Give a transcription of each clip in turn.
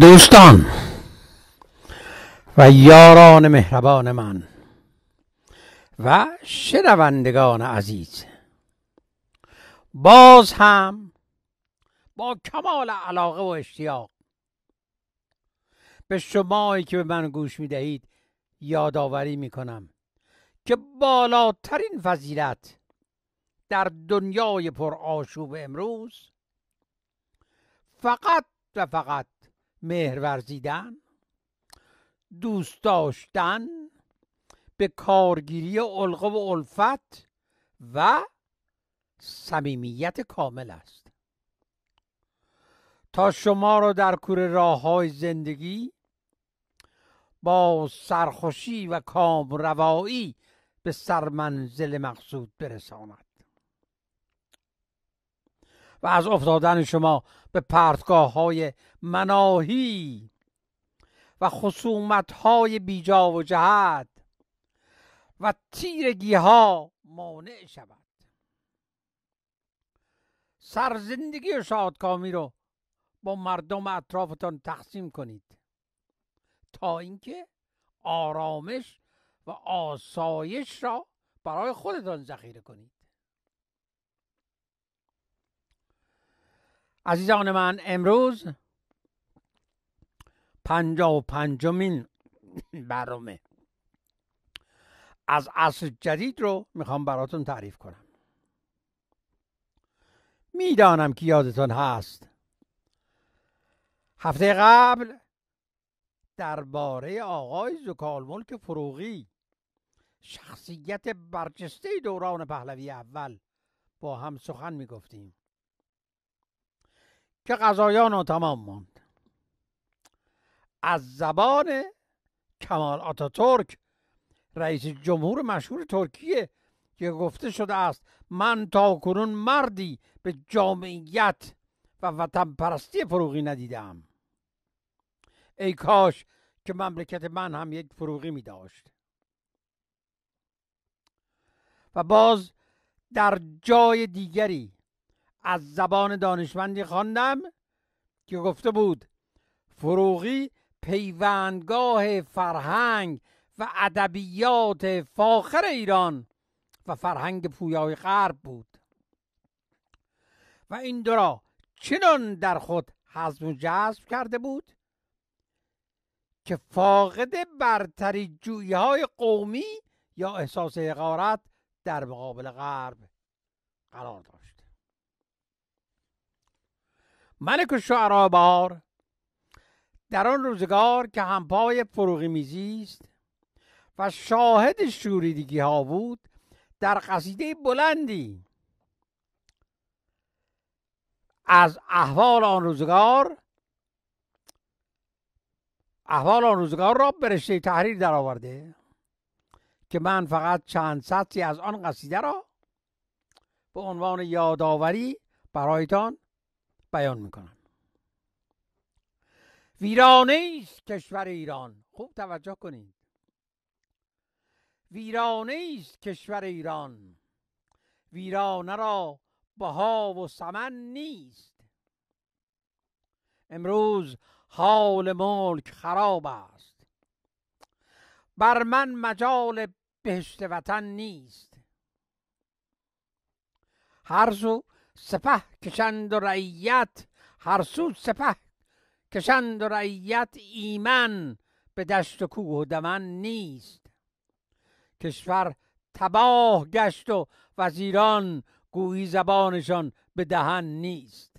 دوستان و یاران مهربان من و شنوندگان عزیز باز هم با کمال علاقه و اشتیاق به شمایی که به من گوش می دهید یادآوری می کنم که بالاترین فضیلت در دنیای پرآشوب امروز فقط و فقط مهر ورزیدن دوست داشتن به کارگیری علقه و الفت و صمیمیت کامل است تا شما را در کوره راه های زندگی با سرخوشی و کامروایی به سرمنزل مقصود برساند و از افتادن شما به پرتگاه های مناهی و خصومت های بیجا و جهت و تیرگی ها مانع شود سرزندگی و شادکامی رو با مردم اطرافتان تقسیم کنید تا اینکه آرامش و آسایش را برای خودتان ذخیره کنید عزیزان من امروز پنجا و پنجمین برنامه از اصل جدید رو میخوام براتون تعریف کنم میدانم که یادتون هست هفته قبل درباره آقای که فروغی شخصیت برجسته دوران پهلوی اول با هم سخن میگفتیم که غذایا تمام ماند از زبان کمال ترک رئیس جمهور مشهور ترکیه که گفته شده است من تا کنون مردی به جامعیت و وطن پرستی فروغی ندیدم ای کاش که مملکت من هم یک فروغی می داشت و باز در جای دیگری از زبان دانشمندی خواندم که گفته بود فروغی پیوندگاه فرهنگ و ادبیات فاخر ایران و فرهنگ پویای غرب بود و این دو را چنان در خود حزم و جذب کرده بود که فاقد برتری جویی های قومی یا احساس حقارت در مقابل غرب قرار داد ملک شعرا بار در آن روزگار که همپای فروغی میزیست و شاهد شوریدگی ها بود در قصیده بلندی از احوال آن روزگار احوال آن روزگار را به تحریر درآورده که من فقط چند سطری از آن قصیده را به عنوان یادآوری برایتان بیان میکنم ویرانه است کشور ایران خوب توجه کنید ویرانه است کشور ایران ویرانه را بها و سمن نیست امروز حال ملک خراب است بر من مجال بهشت وطن نیست هر سپه کشند و رعیت هر سو سپه کشند و رعیت ایمن به دشت و کوه و دمن نیست کشور تباه گشت و وزیران گویی زبانشان به دهن نیست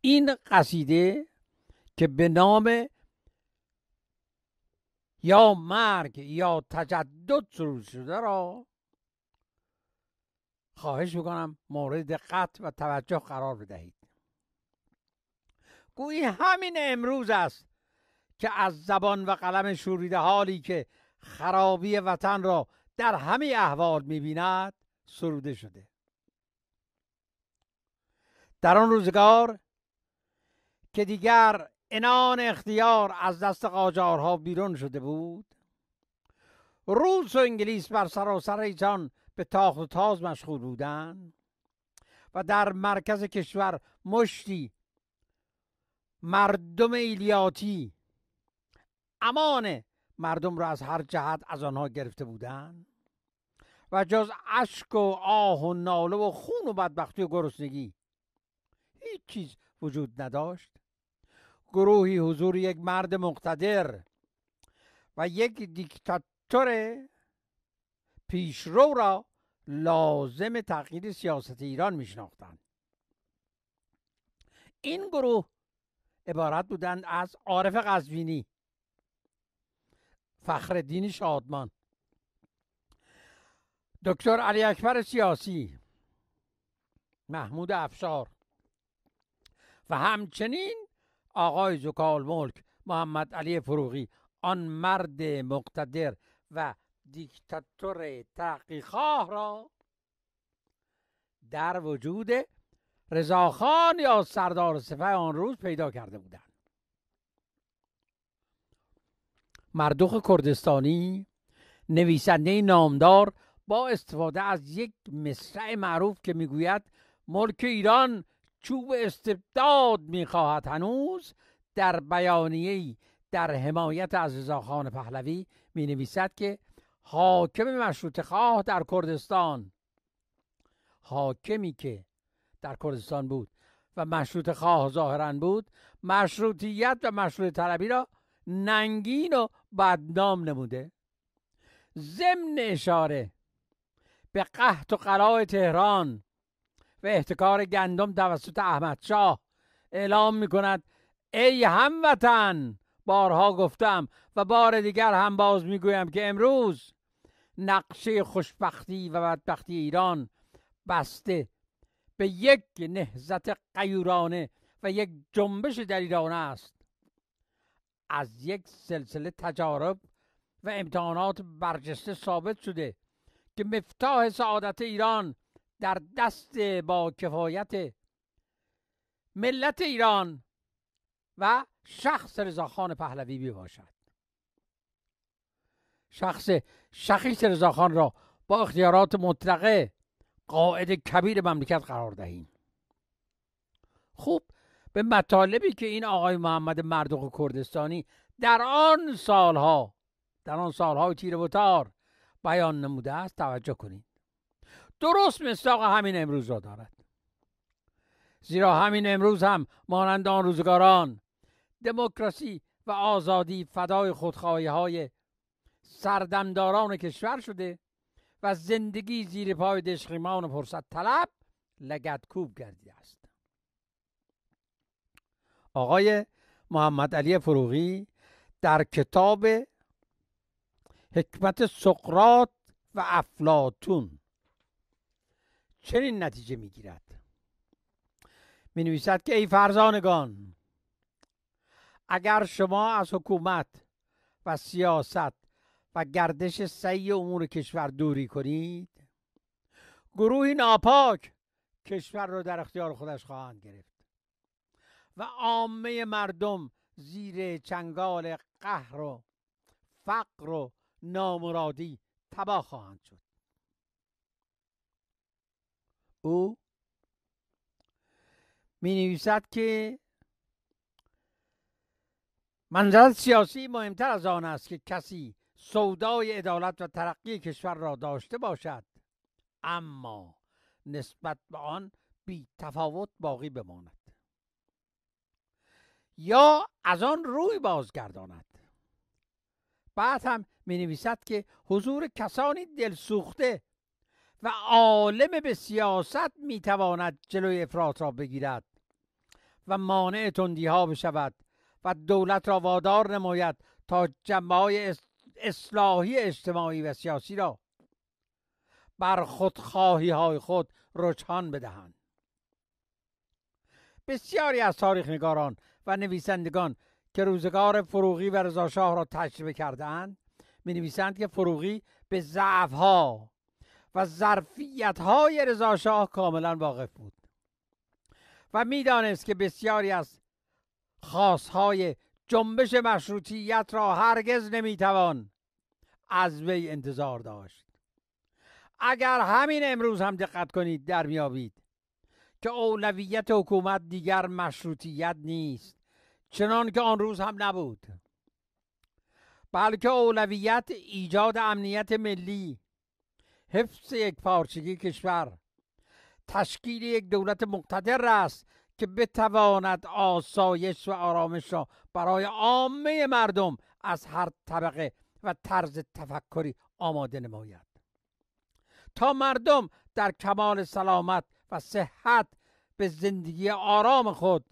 این قصیده که به نام یا مرگ یا تجدد سرود شده را خواهش میکنم مورد دقت و توجه قرار بدهید گویی همین امروز است که از زبان و قلم شوریده حالی که خرابی وطن را در همه احوال میبیند سروده شده در آن روزگار که دیگر انان اختیار از دست قاجارها بیرون شده بود روز و انگلیس بر سراسر ایران به تاخت و تاز مشغول بودن و در مرکز کشور مشتی مردم ایلیاتی امان مردم را از هر جهت از آنها گرفته بودن و جز اشک و آه و ناله و خون و بدبختی و گرسنگی هیچ چیز وجود نداشت گروهی حضور یک مرد مقتدر و یک دیکتاتور پیشرو را لازم تغییر سیاست ایران میشناختند این گروه عبارت بودند از عارف قزوینی فخردین شادمان دکتر علی اکبر سیاسی محمود افشار و همچنین آقای زکال ملک محمد علی فروغی آن مرد مقتدر و دیکتاتور ترقیخواه را در وجود رضاخان یا سردار سپه آن روز پیدا کرده بودند مردوخ کردستانی نویسنده نامدار با استفاده از یک مصرع معروف که میگوید ملک ایران چوب استبداد میخواهد هنوز در بیانیه‌ای در حمایت از رضاخان پهلوی می نویسد که حاکم مشروط خواه در کردستان حاکمی که در کردستان بود و مشروط خواه ظاهرا بود مشروطیت و مشروط طلبی را ننگین و بدنام نموده ضمن اشاره به قحط و قلاع تهران و احتکار گندم توسط احمد شاه اعلام می کند ای هموطن بارها گفتم و بار دیگر هم باز میگویم که امروز نقشه خوشبختی و بدبختی ایران بسته به یک نهزت قیورانه و یک جنبش دلیرانه است از یک سلسله تجارب و امتحانات برجسته ثابت شده که مفتاح سعادت ایران در دست با کفایت ملت ایران و شخص رضاخان پهلوی باشد شخص شخیص رضاخان را با اختیارات مطلقه قاعد کبیر مملکت قرار دهیم خوب به مطالبی که این آقای محمد مردوق کردستانی در آن سالها در آن سالهای تیره و تار بیان نموده است توجه کنید درست مصداق همین امروز را دارد زیرا همین امروز هم مانند آن روزگاران دموکراسی و آزادی فدای خودخواهی های سردمداران کشور شده و زندگی زیر پای دشخیمان فرصت طلب لگت کوب گردیده است آقای محمد علی فروغی در کتاب حکمت سقرات و افلاتون چنین نتیجه میگیرد می نویسد که ای فرزانگان اگر شما از حکومت و سیاست و گردش سعی امور کشور دوری کنید گروهی ناپاک کشور را در اختیار خودش خواهند گرفت و عامه مردم زیر چنگال قهر و فقر و نامرادی تباه خواهند شد او می نویسد که منزلت سیاسی مهمتر از آن است که کسی سودای عدالت و ترقی کشور را داشته باشد اما نسبت به آن بی تفاوت باقی بماند یا از آن روی بازگرداند بعد هم می نویسد که حضور کسانی دلسوخته و عالم به سیاست می تواند جلوی افراد را بگیرد و مانع تندی بشود و دولت را وادار نماید تا های اصلاحی اجتماعی و سیاسی را بر خودخواهی های خود رجحان بدهند بسیاری از تاریخ نگاران و نویسندگان که روزگار فروغی و رضاشاه را تجربه کردهاند می نویسند که فروغی به ضعف ها و ظرفیت های رضاشاه کاملا واقف بود و میدانست که بسیاری از های جنبش مشروطیت را هرگز نمیتوان از وی انتظار داشت اگر همین امروز هم دقت کنید در میابید که اولویت حکومت دیگر مشروطیت نیست چنان که آن روز هم نبود بلکه اولویت ایجاد امنیت ملی حفظ یک پارچگی کشور تشکیل یک دولت مقتدر است که بتواند آسایش و آرامش را برای عامه مردم از هر طبقه و طرز تفکری آماده نماید تا مردم در کمال سلامت و صحت به زندگی آرام خود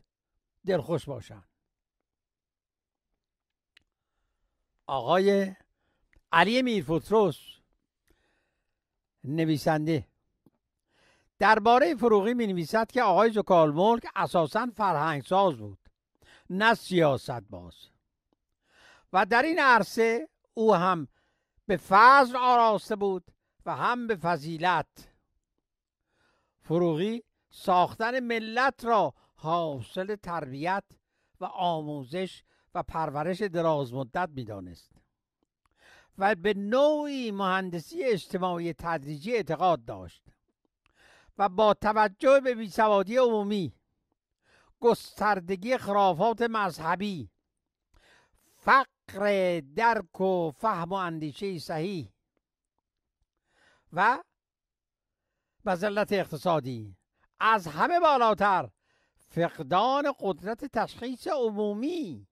دلخوش باشند آقای علی میرفوتروس نویسنده درباره فروغی می نویسد که آقای ملک اساسا ساز بود نه سیاست باز و در این عرصه او هم به فضل آراسته بود و هم به فضیلت فروغی ساختن ملت را حاصل تربیت و آموزش و پرورش درازمدت میدانست و به نوعی مهندسی اجتماعی تدریجی اعتقاد داشت و با توجه به بیسوادی عمومی گستردگی خرافات مذهبی فقر درک و فهم و اندیشه صحیح و بزلت اقتصادی از همه بالاتر فقدان قدرت تشخیص عمومی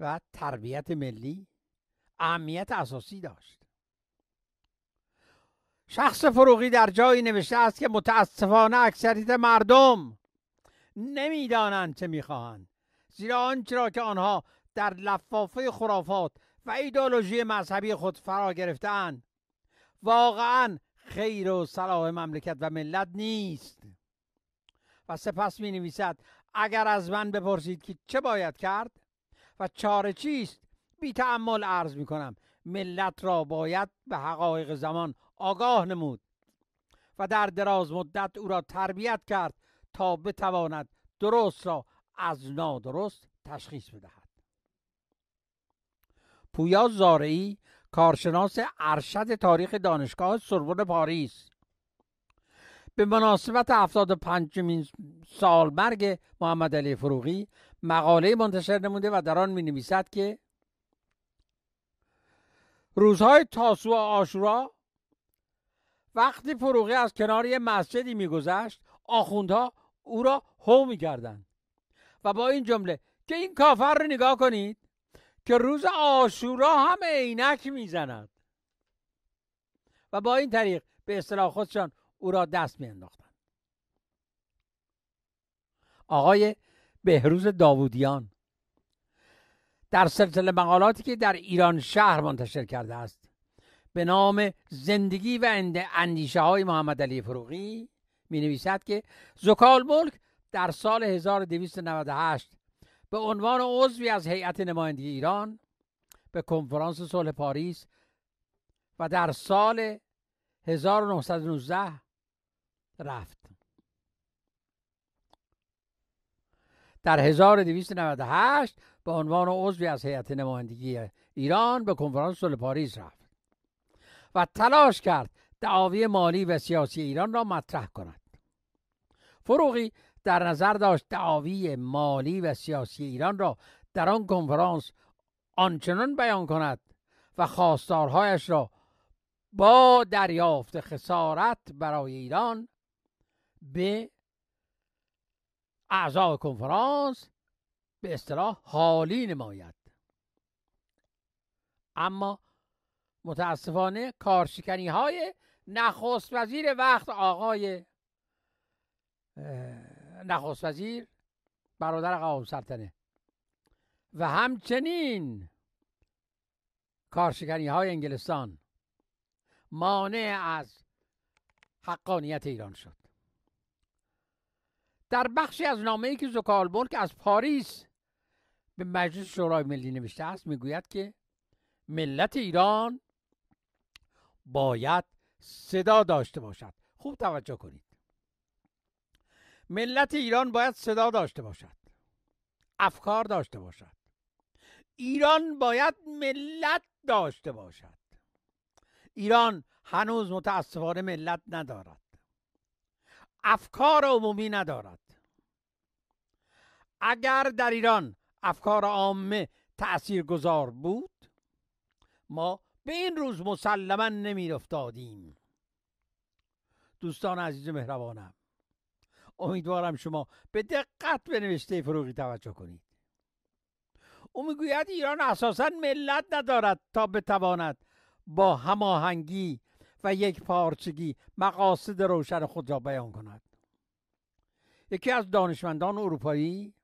و تربیت ملی اهمیت اساسی داشت شخص فروغی در جایی نوشته است که متاسفانه اکثریت مردم نمیدانند چه میخواهند زیرا آنچه را که آنها در لفافه خرافات و ایدولوژی مذهبی خود فرا گرفتهاند واقعا خیر و صلاح مملکت و ملت نیست و سپس می نویسد اگر از من بپرسید که چه باید کرد و چاره چیست بی تعمل عرض می کنم ملت را باید به حقایق زمان آگاه نمود و در دراز مدت او را تربیت کرد تا بتواند درست را از نادرست تشخیص بدهد پویا زارعی کارشناس ارشد تاریخ دانشگاه سربون پاریس به مناسبت 75 مرگ محمد علی فروغی مقاله منتشر نموده و در آن می نویسد که روزهای و آشورا وقتی فروغی از کنار یه مسجدی میگذشت آخوندها او را هو میکردند و با این جمله که این کافر رو نگاه کنید که روز آشورا هم عینک میزند و با این طریق به اصطلاح خودشان او را دست میانداختند آقای بهروز داوودیان در سلسله مقالاتی که در ایران شهر منتشر کرده است به نام زندگی و اندیشه های محمد علی فروغی می نویسد که زکال ملک در سال 1298 به عنوان عضوی از هیئت نمایندگی ایران به کنفرانس صلح پاریس و در سال 1919 رفت در 1298 به عنوان عضوی از هیئت نمایندگی ایران به کنفرانس صلح پاریس رفت و تلاش کرد دعاوی مالی و سیاسی ایران را مطرح کند فروغی در نظر داشت دعاوی مالی و سیاسی ایران را در آن کنفرانس آنچنان بیان کند و خواستارهایش را با دریافت خسارت برای ایران به اعضای کنفرانس به اصطلاح حالی نماید اما متاسفانه کارشکنی های نخست وزیر وقت آقای نخست وزیر برادر قوام سلطنه و همچنین کارشکنی های انگلستان مانع از حقانیت ایران شد در بخشی از نامه ای که که از پاریس به مجلس شورای ملی نوشته است میگوید که ملت ایران باید صدا داشته باشد خوب توجه کنید ملت ایران باید صدا داشته باشد افکار داشته باشد ایران باید ملت داشته باشد ایران هنوز متاسفانه ملت ندارد افکار عمومی ندارد اگر در ایران افکار عامه تأثیر گذار بود ما به این روز مسلما نمیافتادیم دوستان عزیز مهربانم امیدوارم شما به دقت به نوشته فروغی توجه کنید او میگوید ایران اساسا ملت ندارد تا بتواند با هماهنگی و یک پارچگی مقاصد روشن خود را بیان کند یکی از دانشمندان اروپایی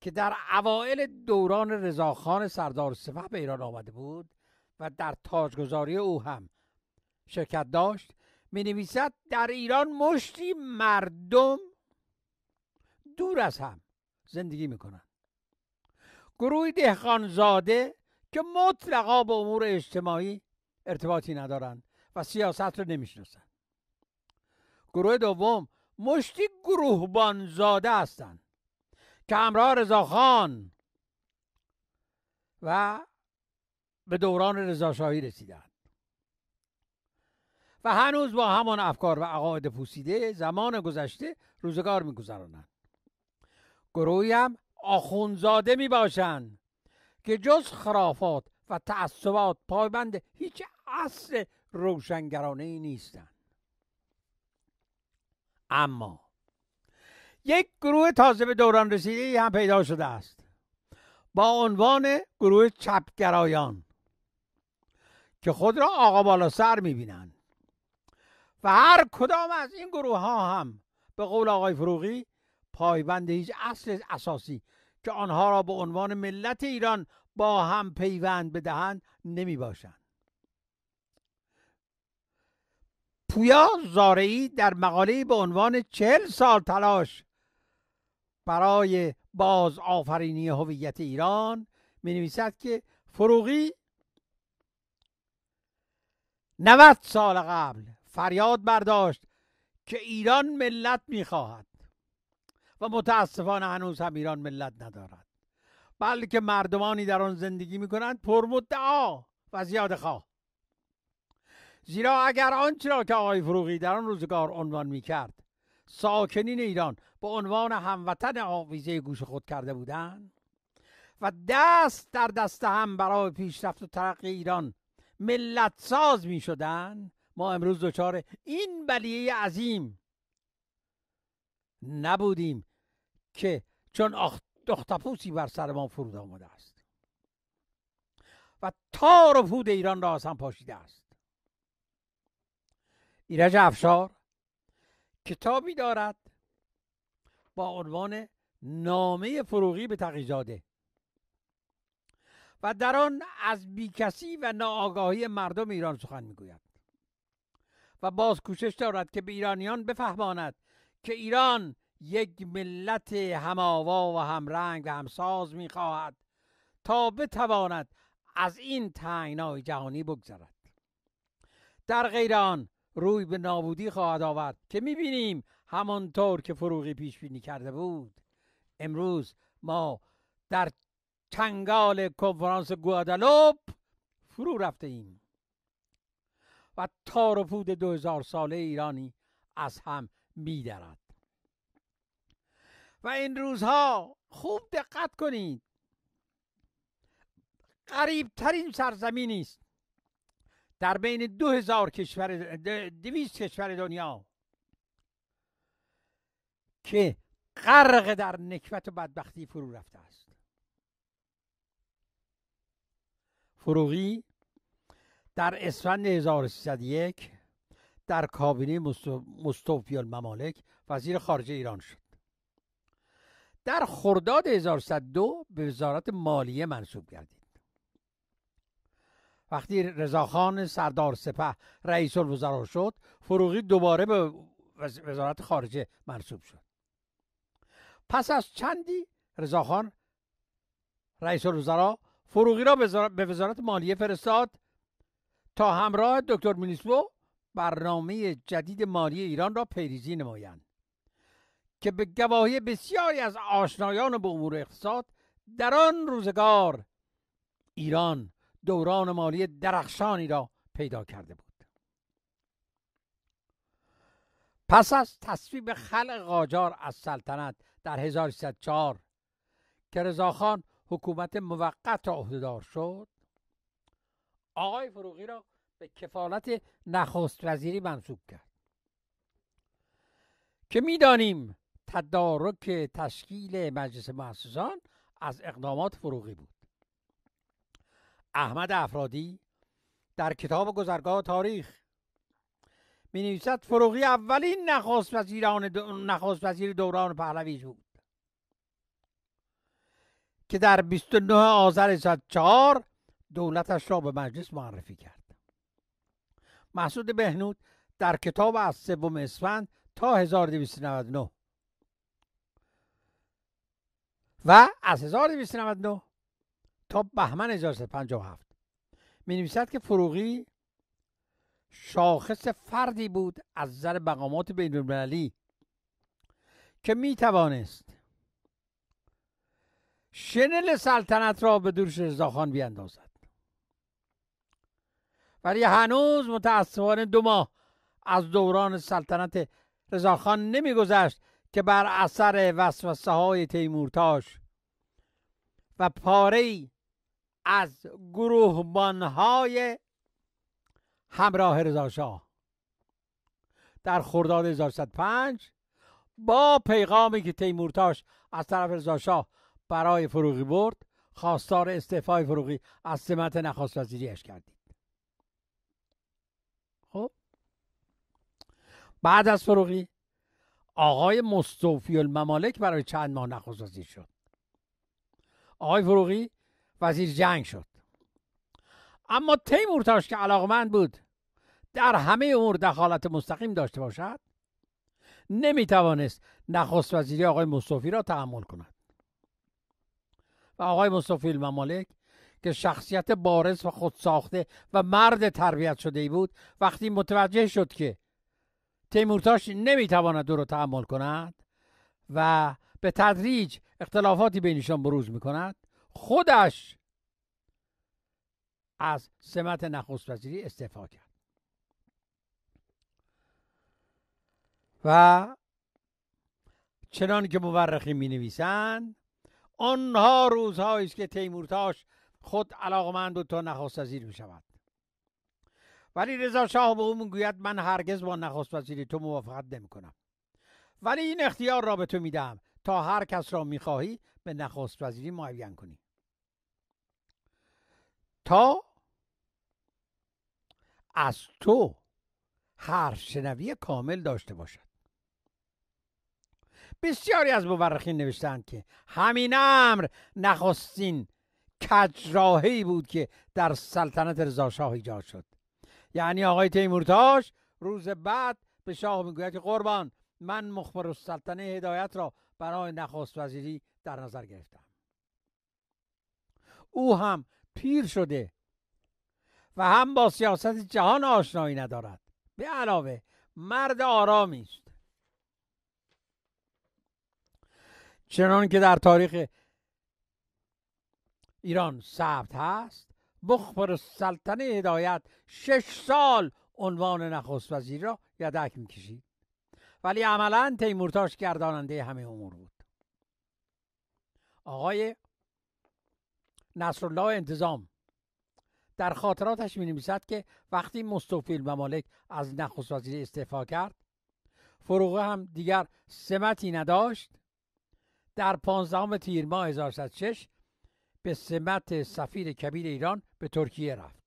که در اوایل دوران رضاخان سردار سپه به ایران آمده بود و در تاجگذاری او هم شرکت داشت می نویسد در ایران مشتی مردم دور از هم زندگی می کنند گروه دهقانزاده که مطلقا به امور اجتماعی ارتباطی ندارند و سیاست رو نمیشناسند گروه دوم مشتی زاده هستند که همراه رضاخان و به دوران رضاشاهی رسیدند و هنوز با همان افکار و عقاید پوسیده زمان گذشته روزگار میگذرانند گروهی هم آخونزاده می باشند که جز خرافات و تعصبات پایبند هیچ اصل روشنگرانه ای نیستند اما یک گروه تازه به دوران رسیده هم پیدا شده است با عنوان گروه چپگرایان که خود را آقا بالا سر میبینند و هر کدام از این گروه ها هم به قول آقای فروغی پایبند هیچ اصل اساسی که آنها را به عنوان ملت ایران با هم پیوند بدهند نمی باشند پویا زارعی در مقاله به عنوان چهل سال تلاش برای باز آفرینی هویت ایران می نویسد که فروغی 90 سال قبل فریاد برداشت که ایران ملت میخواهد و متاسفانه هنوز هم ایران ملت ندارد بلکه مردمانی در آن زندگی میکنند پرمدعا و زیاد خواه زیرا اگر آنچه را که آقای فروغی در آن روزگار عنوان میکرد ساکنین ایران به عنوان هموطن آویزه گوش خود کرده بودند و دست در دست هم برای پیشرفت و ترقی ایران ملت ساز می شدن ما امروز دچار این بلیه عظیم نبودیم که چون دختپوسی بر سر ما فرود آمده است و تار و پود ایران را هم پاشیده است ایرج افشار کتابی دارد با عنوان نامه فروغی به تقیزاده و در آن از بیکسی و ناآگاهی مردم ایران سخن میگوید و باز کوشش دارد که به ایرانیان بفهماند که ایران یک ملت هماوا و همرنگ و همساز میخواهد تا بتواند از این تنگنای جهانی بگذرد در غیر آن روی به نابودی خواهد آورد که میبینیم همانطور که فروغی پیش بینی کرده بود امروز ما در چنگال کنفرانس گوادالوپ فرو رفته ایم و تار و پود دو هزار ساله ایرانی از هم میدرد و این روزها خوب دقت کنید ترین سرزمینی است در بین دو هزار کشور دویست کشور دنیا که غرق در نکبت و بدبختی فرو رفته است فروغی در اسفند 1301 در کابینه مستوفی الممالک وزیر خارجه ایران شد در خرداد 1102 به وزارت مالیه منصوب گردید وقتی رضاخان سردار سپه رئیس الوزرا شد فروغی دوباره به وزارت خارجه منصوب شد پس از چندی رضاخان رئیس الوزرا فروغی را به وزارت مالیه فرستاد تا همراه دکتر مینیسو برنامه جدید مالی ایران را پیریزی نمایند که به گواهی بسیاری از آشنایان به امور اقتصاد در آن روزگار ایران دوران مالی درخشانی را پیدا کرده بود پس از تصویب خلق قاجار از سلطنت در 1304 که رضاخان حکومت موقت عهدهدار شد آقای فروغی را به کفالت نخست وزیری منصوب کرد که میدانیم تدارک تشکیل مجلس مؤسسان از اقدامات فروغی بود احمد افرادی در کتاب گذرگاه تاریخ می نویسد فروغی اولین نخست وزیر دوران پهلوی بود که در 29 آذر 4 دولتش را به مجلس معرفی کرد محسود بهنود در کتاب از سوم اسفند تا 1299 و از 1299 تا بهمن 1357 می نویسد که فروغی شاخص فردی بود از نظر بقامات بین که می توانست شنل سلطنت را به دوش رضاخان بیاندازد ولی هنوز متاسفانه دو ماه از دوران سلطنت رضاخان نمیگذشت که بر اثر وسوسه های تیمورتاش و پاره از گروه بانهای همراه رضاشاه در خرداد 1305 با پیغامی که تیمورتاش از طرف رضاشاه برای فروغی برد خواستار استعفای فروغی از سمت نخست وزیریش کردید خب بعد از فروغی آقای مستوفی الممالک برای چند ماه نخواست وزیر شد آقای فروغی وزیر جنگ شد اما تیمورتاش که علاقمند بود در همه امور دخالت مستقیم داشته باشد نمیتوانست نخست وزیری آقای مصطفی را تحمل کند آقای مصطفی الممالک که شخصیت بارز و خودساخته و مرد تربیت شده ای بود وقتی متوجه شد که تیمورتاش نمیتواند او را تحمل کند و به تدریج اختلافاتی بینشان بروز میکند خودش از سمت نخست وزیری استعفا کرد و چنان که مورخی می نویسند آنها روزهایی است که تیمورتاش خود علاقمند و تا نخست وزیر می شود ولی رضا شاه به او میگوید من هرگز با نخست وزیری تو موافقت نمی کنم ولی این اختیار را به تو دهم تا هر کس را میخواهی به نخست وزیری معین کنی تا از تو هر شنوی کامل داشته باشد بسیاری از مورخین نوشتند که همین امر نخستین کجراهی بود که در سلطنت رضاشاه ایجاد شد یعنی آقای تیمورتاش روز بعد به شاه میگوید که قربان من مخبر السلطنه هدایت را برای نخست وزیری در نظر گرفتم او هم پیر شده و هم با سیاست جهان آشنایی ندارد به علاوه مرد آرامی است چنان که در تاریخ ایران ثبت هست بخبر سلطنه هدایت شش سال عنوان نخست وزیر را یدک میکشید ولی عملا تیمورتاش گرداننده همه امور بود آقای نصرالله انتظام در خاطراتش می نویسد که وقتی مستوفی الممالک از نخست وزیر استعفا کرد فروغه هم دیگر سمتی نداشت در 15 تیر ماه 1306 به سمت سفیر کبیر ایران به ترکیه رفت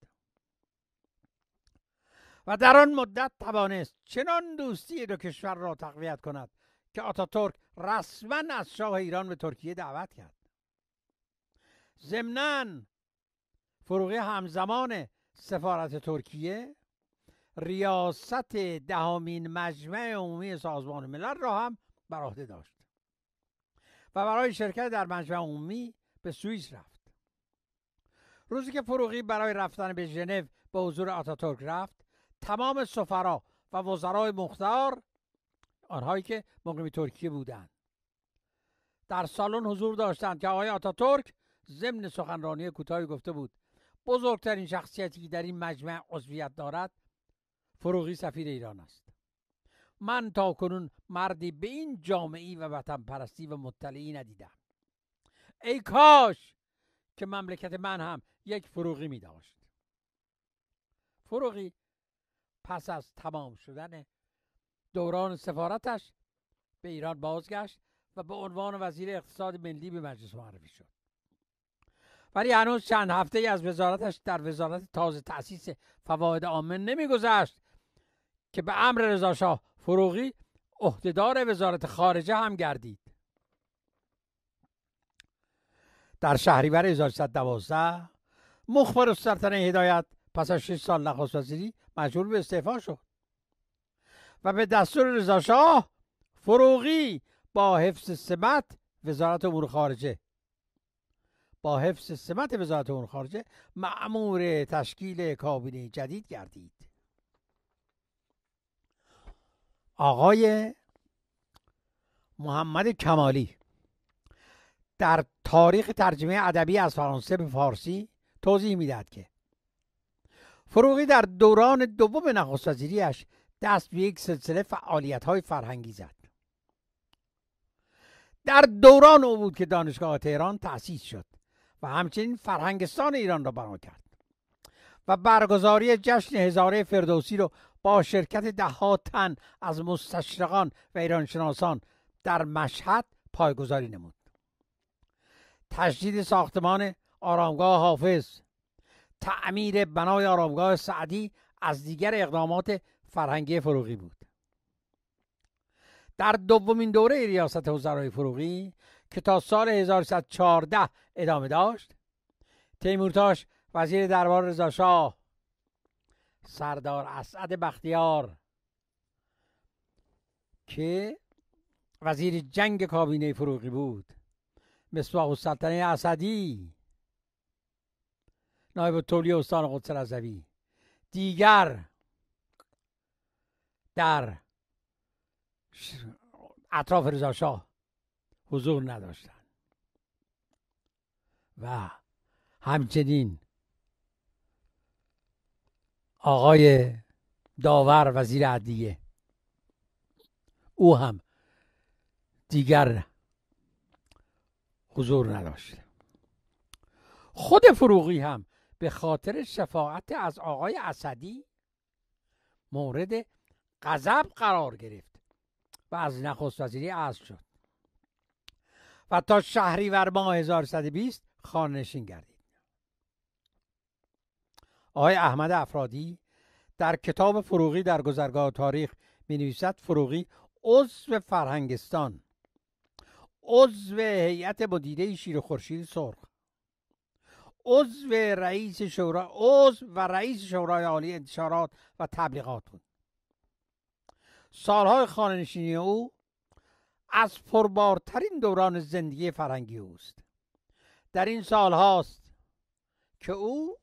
و در آن مدت توانست چنان دوستی دو کشور را تقویت کند که ترک رسما از شاه ایران به ترکیه دعوت کرد ضمنا فروغی همزمان سفارت ترکیه ریاست دهمین مجمع عمومی سازمان ملل را هم بر عهده داشت و برای شرکت در مجمع عمومی به سوئیس رفت روزی که فروغی برای رفتن به ژنو به حضور آتاتورک رفت تمام سفرا و وزرای مختار آنهایی که مقیم ترکیه بودند در سالن حضور داشتند که آقای آتاتورک ضمن سخنرانی کوتاهی گفته بود بزرگترین شخصیتی که در این مجمع عضویت دارد فروغی سفیر ایران است من تا کنون مردی به این جامعی و وطن پرستی و مطلعی ندیدم ای کاش که مملکت من هم یک فروغی می داشت فروغی پس از تمام شدن دوران سفارتش به ایران بازگشت و به عنوان وزیر اقتصاد ملی به مجلس معرفی شد ولی هنوز چند هفته ای از وزارتش در وزارت تازه تأسیس فواید نمی نمیگذشت که به امر شاه فروغی عهدهدار وزارت خارجه هم گردید در شهریور 1312 مخبر سلطنه هدایت پس از 6 سال نخست وزیری مجبور به استعفا شد و به دستور رضاشاه فروغی با حفظ سمت وزارت امور خارجه با حفظ سمت وزارت امور خارجه معمور تشکیل کابینه جدید گردید آقای محمد کمالی در تاریخ ترجمه ادبی از فرانسه به فارسی توضیح میدهد که فروغی در دوران دوم نخست دست به یک سلسله فعالیت های فرهنگی زد در دوران او بود که دانشگاه تهران تأسیس شد و همچنین فرهنگستان ایران را بنا کرد و برگزاری جشن هزاره فردوسی رو با شرکت ده تن از مستشرقان و ایرانشناسان در مشهد پایگذاری نمود تجدید ساختمان آرامگاه حافظ تعمیر بنای آرامگاه سعدی از دیگر اقدامات فرهنگی فروغی بود در دومین دوره ریاست وزرای فروغی که تا سال 1114 ادامه داشت تیمورتاش وزیر دربار رضاشاه سردار اسعد بختیار که وزیر جنگ کابینه فروغی بود مصباح السلطنه اسدی نایب تولی استان قدس رضوی دیگر در اطراف رضاشاه حضور نداشتند و همچنین آقای داور وزیر عدیه او هم دیگر حضور نداشت خود فروغی هم به خاطر شفاعت از آقای اسدی مورد غضب قرار گرفت و از نخست وزیری عزل شد و تا شهریور ماه 1120 نشین گردید آقای احمد افرادی در کتاب فروغی در گذرگاه تاریخ می نویسد فروغی عضو فرهنگستان عضو هیئت مدیره شیر خورشید سرخ عضو رئیس شورا عضو و رئیس شورای عالی انتشارات و تبلیغات بود سالهای خانه‌نشینی او از پربارترین دوران زندگی فرهنگی اوست در این سال هاست که او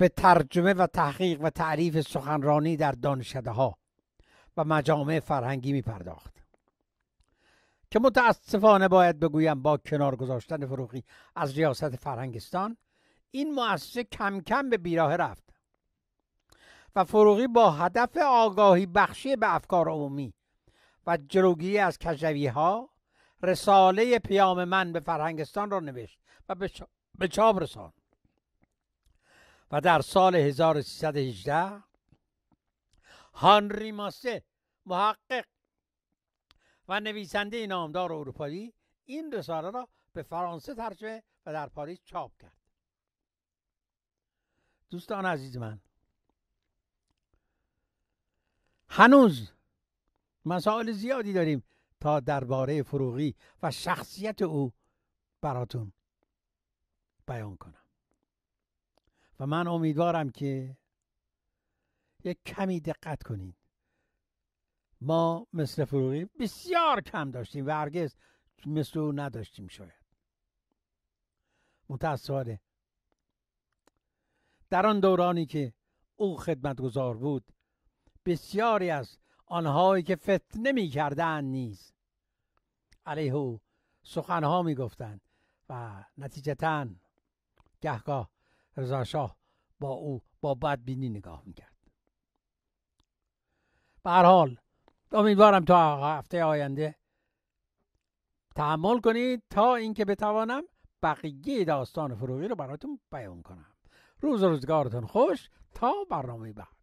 به ترجمه و تحقیق و تعریف سخنرانی در دانشده ها و مجامع فرهنگی می پرداخت که متاسفانه باید بگویم با کنار گذاشتن فروغی از ریاست فرهنگستان این مؤسسه کم کم به بیراه رفت و فروغی با هدف آگاهی بخشی به افکار عمومی و جلوگیری از کجوی ها رساله پیام من به فرهنگستان را نوشت و به چاپ رساند و در سال 1318 هانری ماسه محقق و نویسنده نامدار اروپایی این رساله را به فرانسه ترجمه و در پاریس چاپ کرد دوستان عزیز من هنوز مسائل زیادی داریم تا درباره فروغی و شخصیت او براتون بیان کنم و من امیدوارم که یک کمی دقت کنید ما مثل فروغی بسیار کم داشتیم و هرگز مثل او نداشتیم شاید متاسفانه در آن دورانی که او خدمتگزار بود بسیاری از آنهایی که فتنه می کردن نیز علیه او سخنها می و نتیجتا گهگاه شاه با او با بدبینی نگاه میکرد به حال امیدوارم تا هفته آینده تحمل کنید تا اینکه بتوانم بقیه داستان فروغی رو براتون بیان کنم روز روزگارتون خوش تا برنامه بعد